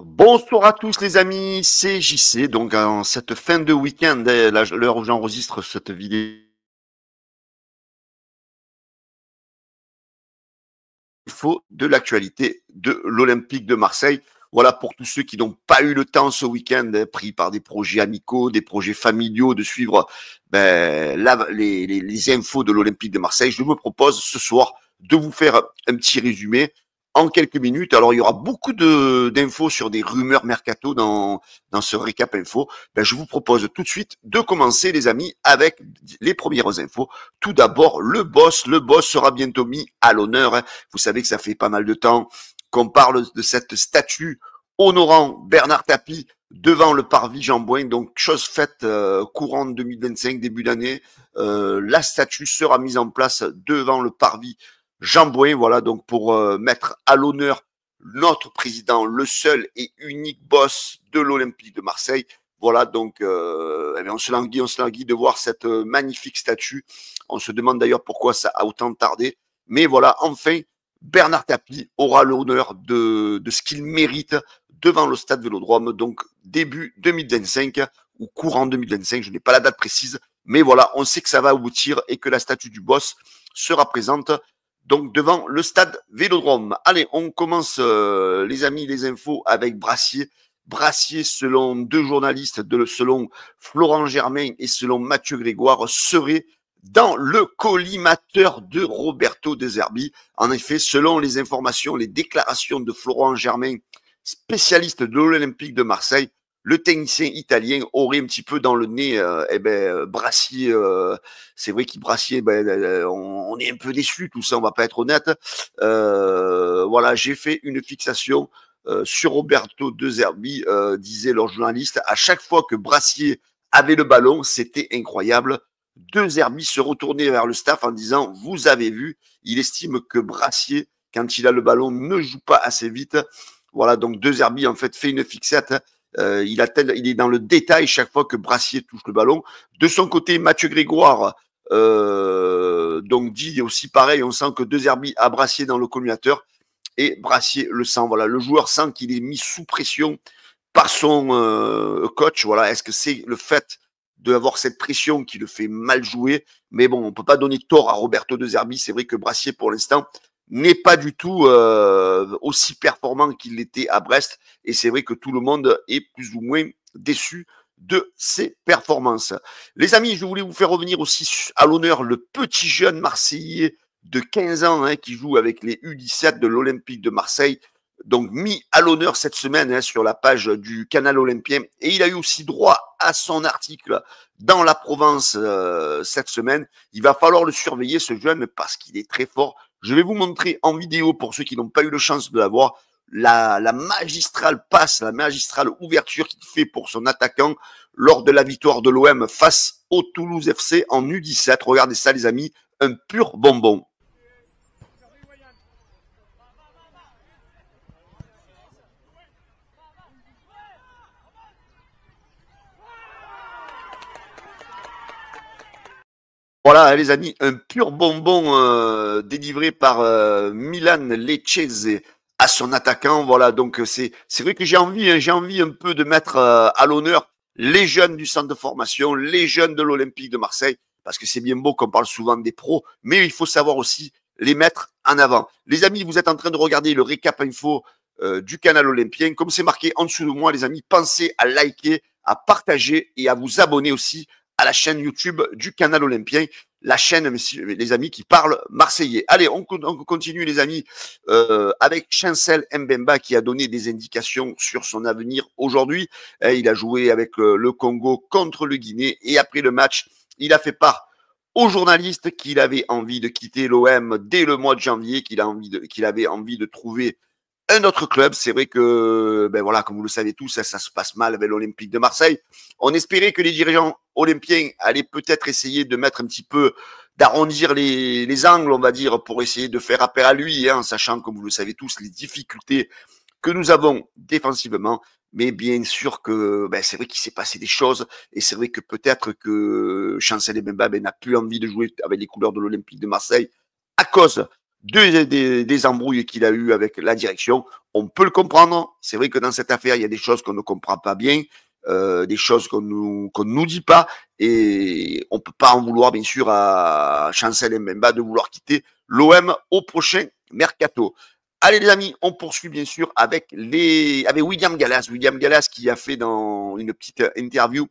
Bonsoir à tous les amis, c'est JC. Donc en cette fin de week-end, euh, l'heure où j'enregistre cette vidéo. Il faut de l'actualité de l'Olympique de Marseille. Voilà pour tous ceux qui n'ont pas eu le temps ce week-end, hein, pris par des projets amicaux, des projets familiaux, de suivre ben, les infos de l'Olympique de Marseille. Je me propose ce soir de vous faire un petit résumé en quelques minutes. Alors, il y aura beaucoup de d'infos sur des rumeurs mercato dans, dans ce récap info. Ben, je vous propose tout de suite de commencer, les amis, avec les premières infos. Tout d'abord, le boss. Le boss sera bientôt mis à l'honneur. Hein. Vous savez que ça fait pas mal de temps qu'on parle de cette statue honorant Bernard Tapie devant le parvis Jean-Bouin. Donc, chose faite euh, courant 2025, début d'année, euh, la statue sera mise en place devant le parvis Jamboué, voilà, donc pour euh, mettre à l'honneur notre président, le seul et unique boss de l'Olympique de Marseille. Voilà, donc euh, eh on se languit, on se languit de voir cette euh, magnifique statue. On se demande d'ailleurs pourquoi ça a autant tardé. Mais voilà, enfin, Bernard Tapie aura l'honneur de, de ce qu'il mérite devant le stade Vélodrome, donc début 2025 ou courant 2025, je n'ai pas la date précise, mais voilà, on sait que ça va aboutir et que la statue du boss sera présente donc devant le stade Vélodrome. Allez, on commence, euh, les amis, les infos avec Brassier. Brassier, selon deux journalistes, de, selon Florent Germain et selon Mathieu Grégoire, serait dans le collimateur de Roberto Deserbi. En effet, selon les informations, les déclarations de Florent Germain, spécialiste de l'Olympique de Marseille, le technicien italien aurait un petit peu dans le nez, euh, eh ben, euh, Brassier, euh, c'est vrai qu'il Brassier, eh ben, on, est un peu déçu, tout ça, on va pas être honnête. voilà, j'ai fait une fixation sur Roberto De Zerbi, disait leur journaliste. À chaque fois que Brassier avait le ballon, c'était incroyable. De Zerbi se retournait vers le staff en disant, vous avez vu, il estime que Brassier, quand il a le ballon, ne joue pas assez vite. Voilà, donc De Zerbi, en fait, fait une fixette euh, il, est dans le détail chaque fois que Brassier touche le ballon. De son côté, Mathieu Grégoire, euh, donc dit aussi pareil, on sent que deux Zerbi a Brassier dans le communateur et Brassier le sent. Voilà, le joueur sent qu'il est mis sous pression par son euh, coach. Voilà, est-ce que c'est le fait d'avoir cette pression qui le fait mal jouer Mais bon, on peut pas donner tort à Roberto De Zerbi. C'est vrai que Brassier, pour l'instant, n'est pas du tout euh, aussi performant qu'il l'était à Brest. Et c'est vrai que tout le monde est plus ou moins déçu de ses performances. Les amis, je voulais vous faire revenir aussi à l'honneur le petit jeune Marseillais de 15 ans hein, qui joue avec les U17 de l'Olympique de Marseille. Donc mis à l'honneur cette semaine hein, sur la page du canal olympien. Et il a eu aussi droit à son article dans la Provence euh, cette semaine. Il va falloir le surveiller, ce jeune, parce qu'il est très fort je vais vous montrer en vidéo, pour ceux qui n'ont pas eu le chance de la, la, magistrale passe, la magistrale ouverture qu'il fait pour son attaquant lors de la victoire de l'OM face au Toulouse FC en U17. Regardez ça les amis, un pur bonbon. Voilà, hein, les amis, un pur bonbon euh, délivré par euh, Milan Lechez à son attaquant. Voilà, donc euh, c'est c'est vrai que j'ai envie, hein, j'ai envie un peu de mettre à l'honneur les jeunes du centre de formation, les jeunes de l'Olympique de Marseille, parce que c'est bien beau qu'on parle souvent des pros, mais il faut savoir aussi les mettre en avant. Les amis, vous êtes en train de regarder le récap info du canal olympien. Comme c'est marqué en dessous de moi, les amis, pensez à liker, à partager et à vous abonner aussi à la chaîne YouTube du canal olympien, la chaîne, les amis, qui parle marseillais. Allez, on, continue, les amis, euh, avec Chancel Mbemba, qui a donné des indications sur son avenir aujourd'hui. Eh, il a joué avec euh, le Congo contre le Guinée, et après le match, il a fait part aux journalistes qu'il avait envie de quitter l'OM dès le mois de janvier, qu'il avait envie de trouver un autre club, c'est vrai que, ben voilà, comme vous le savez tous, ça, ça se passe mal avec l'Olympique de Marseille. On espérait que les dirigeants olympiens allaient peut-être essayer de mettre un petit peu, d'arrondir les, angles, on va dire, pour essayer de faire appel à lui, en hein, sachant, comme vous le savez tous, les difficultés que nous avons défensivement. Mais bien sûr que ben, c'est vrai qu'il s'est passé des choses et c'est vrai que peut-être que Chancel Mbemba n'a plus envie de jouer avec les couleurs de l'Olympique de Marseille à cause deux des, embrouilles qu'il a eues avec la direction. On peut le comprendre. C'est vrai que dans cette affaire, il y a des choses qu'on ne comprend pas bien, euh, des choses qu'on nous qu'on nous dit pas, et on peut pas en vouloir bien sûr à Chancel Mbemba de vouloir quitter l'OM au prochain mercato. Allez les amis, on poursuit bien sûr avec les avec William Gallas, William Gallas qui a fait dans une petite interview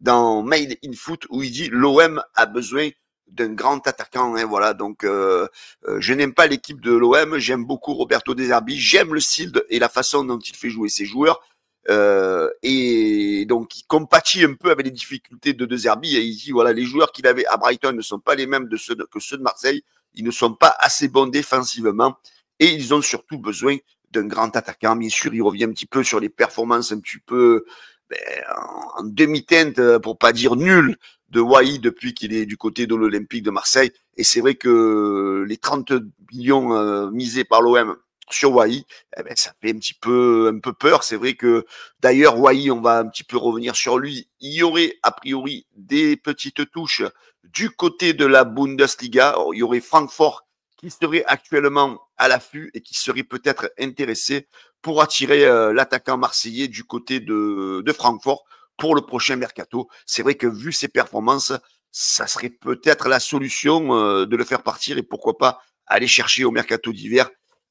dans Made in Foot où il dit l'OM a besoin d'un grand attaquant. Hein, voilà, donc euh, euh, je n'aime pas l'équipe de l'OM. J'aime beaucoup Roberto Deserbi. J'aime le style et la façon dont il fait jouer ses joueurs. Euh, et donc il compatit un peu avec les difficultés de Deserbi. Et il dit voilà, les joueurs qu'il avait à Brighton ne sont pas les mêmes que ceux de Marseille. Ils ne sont pas assez bons défensivement et ils ont surtout besoin d'un grand attaquant. Bien sûr, il revient un petit peu sur les performances un petit peu ben, en demi-teinte, pour pas dire nul de Wai depuis qu'il est du côté de l'Olympique de Marseille. Et c'est vrai que les 30 millions euh, misés par l'OM sur Wai, eh ben, ça fait un petit peu, un peu peur. C'est vrai que d'ailleurs, Wai, on va un petit peu revenir sur lui. Il y aurait a priori des petites touches du côté de la Bundesliga. Il y aurait Francfort qui serait actuellement à l'affût et qui serait peut-être intéressé pour attirer euh, l'attaquant marseillais du côté de, de Francfort pour le prochain mercato. C'est vrai que vu ses performances, ça serait peut-être la solution euh, de le faire partir et pourquoi pas aller chercher au mercato d'hiver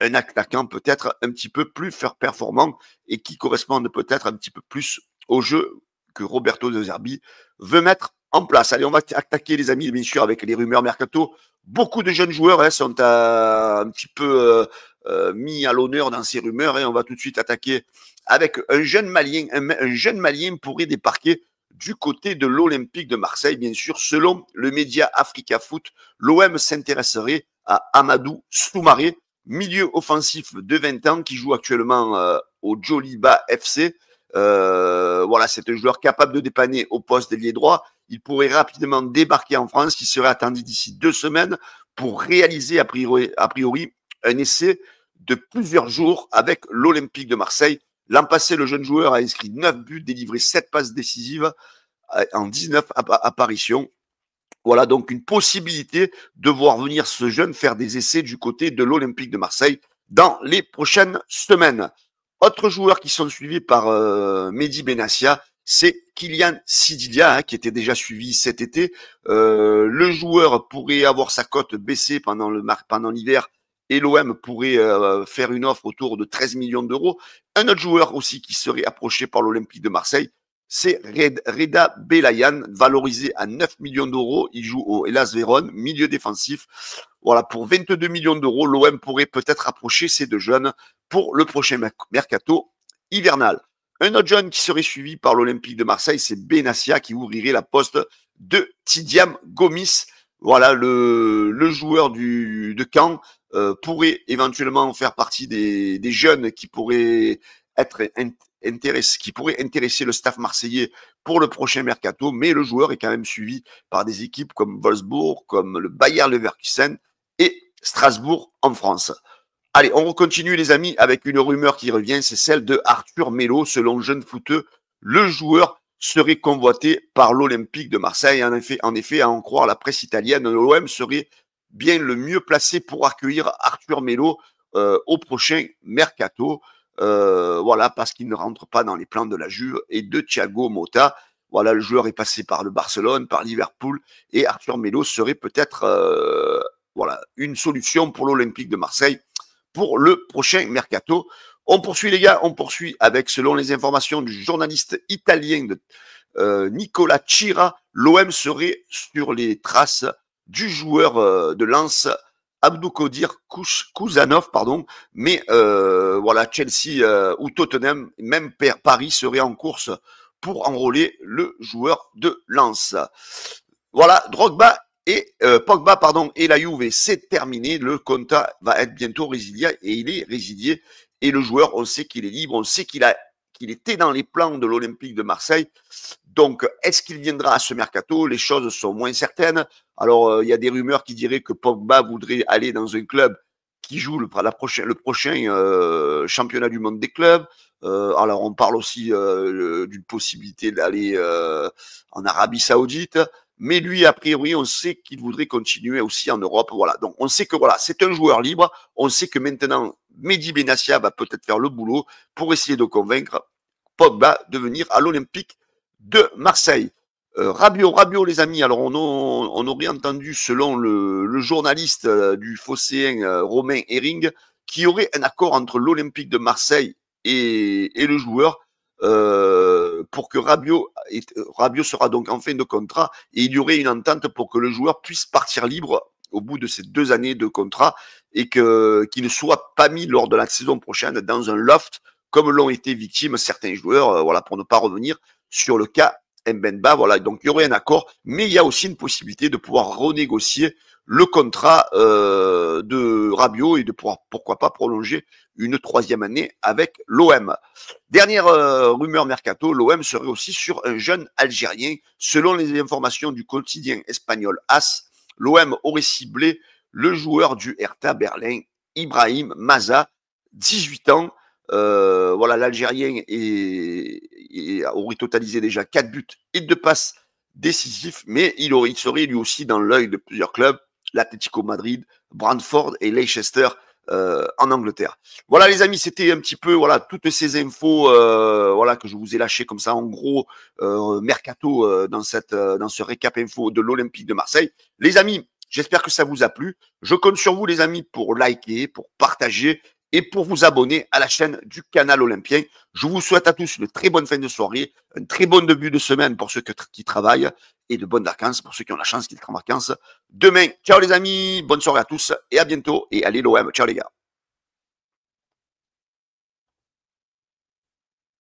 un attaquant peut-être un petit peu plus performant et qui corresponde peut-être un petit peu plus au jeu que Roberto De Zerbi veut mettre en place. Allez, on va attaquer les amis, bien sûr, avec les rumeurs mercato. Beaucoup de jeunes joueurs hein, sont un petit peu euh, euh, mis à l'honneur dans ces rumeurs. Et hein. on va tout de suite attaquer avec un jeune Malien. Un, jeune Malien pourrait débarquer du côté de l'Olympique de Marseille, bien sûr. Selon le média Africa Foot, l'OM s'intéresserait à Amadou Soumaré, milieu offensif de 20 ans qui joue actuellement euh, au Joliba FC. Euh, voilà, c'est un joueur capable de dépanner au poste d'ailier droit. Il pourrait rapidement débarquer en France, qui serait attendu d'ici deux semaines pour réaliser a priori un essai de plusieurs jours avec l'Olympique de Marseille. L'an passé, le jeune joueur a inscrit 9 buts, délivré 7 passes décisives en 19 apparitions. Voilà donc une possibilité de voir venir ce jeune faire des essais du côté de l'Olympique de Marseille dans les prochaines semaines. Autre joueur qui sont suivis par euh, Mehdi Benassia, c'est Kylian Sidilia, hein, qui était déjà suivi cet été. Euh, le joueur pourrait avoir sa cote baissée pendant l'hiver pendant et l'OM pourrait euh, faire une offre autour de 13 millions d'euros. Un autre joueur aussi qui serait approché par l'Olympique de Marseille, c'est Reda Belayan, valorisé à 9 millions d'euros. Il joue au Hellas Vérone, milieu défensif. Voilà, pour 22 millions d'euros, l'OM pourrait peut-être approcher ces deux jeunes pour le prochain mercato hivernal. Un autre jeune qui serait suivi par l'Olympique de Marseille, c'est Benassia qui ouvrirait la poste de Tidiam Gomis, voilà, le, joueur du, de Caen euh, pourrait éventuellement faire partie des, jeunes qui pourraient être qui pourraient intéresser le staff marseillais pour le prochain mercato, mais le joueur est quand même suivi par des équipes comme Wolfsburg, comme le Bayer Leverkusen et Strasbourg en France. Allez, on continue les amis avec une rumeur qui revient, c'est celle de Arthur Mello, selon Jeune Fouteux, le joueur serait convoité par l'Olympique de Marseille. En effet, en effet, à en croire la presse italienne, l'OM serait bien le mieux placé pour accueillir Arthur Melo euh, au prochain mercato. Euh, voilà, parce qu'il ne rentre pas dans les plans de la Juve et de Thiago Mota. Voilà, le joueur est passé par le Barcelone, par Liverpool, et Arthur Melo serait peut-être euh, voilà, une solution pour l'Olympique de Marseille pour le prochain mercato. On poursuit les gars, on poursuit avec, selon les informations du journaliste italien de, euh, Nicolas l'OM serait sur les traces du joueur euh, de lance Abdoukodir Kouzanov, pardon, mais euh, voilà, Chelsea euh, ou Tottenham, même Paris serait en course pour enrôler le joueur de lance. Voilà, Drogba et Pogba pardon et la Juve c'est terminé le compta va être bientôt résilié et il est résilié et le joueur, on sait qu'il est libre, on sait qu'il a qu'il était dans les plans de l'Olympique de Marseille. Donc, est-ce qu'il viendra à ce mercato Les choses sont moins certaines. Alors, euh, il y a des rumeurs qui diraient que Pogba voudrait aller dans un club qui joue le, la prochain, le prochain euh, championnat du monde des clubs. Euh, alors, on parle aussi d'une possibilité d'aller en Arabie Saoudite. Mais lui, a priori, on sait qu'il voudrait continuer aussi en Europe. Voilà. Donc, on sait que voilà, c'est un joueur libre. On sait que maintenant, Mehdi Benassia va peut-être faire le boulot pour essayer de convaincre Pogba de venir à l'Olympique de Marseille. Euh, Rabiot, Rabio, Rabio, les amis. Alors, on, aurait entendu, selon le, journaliste euh, du phocéen euh, Romain Hering qu'il y aurait un accord entre l'Olympique de Marseille et, le joueur pour que Rabio, Rabio sera donc en fin de contrat et il y aurait une entente pour que le joueur puisse partir libre au bout de ces deux années de contrat et que, qu'il ne soit pas mis lors de la saison prochaine dans un loft comme l'ont été victimes certains joueurs, euh, voilà, pour ne pas revenir sur le cas Mbemba. Voilà, donc il y aurait un accord, mais il y a aussi une possibilité de pouvoir renégocier le contrat euh, de Rabiot et de pouvoir, pourquoi pas, prolonger une troisième année avec l'OM. Dernière euh, rumeur mercato, l'OM serait aussi sur un jeune Algérien. Selon les informations du quotidien espagnol AS, l'OM aurait ciblé le joueur du Hertha Berlin, Ibrahim Maza, 18 ans. Euh, voilà, l'Algérien aurait totalisé déjà 4 buts et 2 passes décisifs, mais il, aurait, serait lui aussi dans l'œil de plusieurs clubs, l'Atlético Madrid, Brantford et Leicester euh, en Angleterre. Voilà les amis, c'était un petit peu voilà toutes ces infos euh, voilà que je vous ai lâchées comme ça en gros euh, mercato dans cette dans ce récap info de l'Olympique de Marseille. Les amis, j'espère que ça vous a plu. Je compte sur vous les amis pour liker, pour partager et pour vous abonner à la chaîne du canal olympien. Je vous souhaite à tous une très bonne fin de soirée, un très bon début de semaine pour ceux qui travaillent et de bonnes vacances pour ceux qui ont la chance d'être en vacances demain. Ciao les amis, bonne soirée à tous et à bientôt. Et allez l'OM, ciao les gars.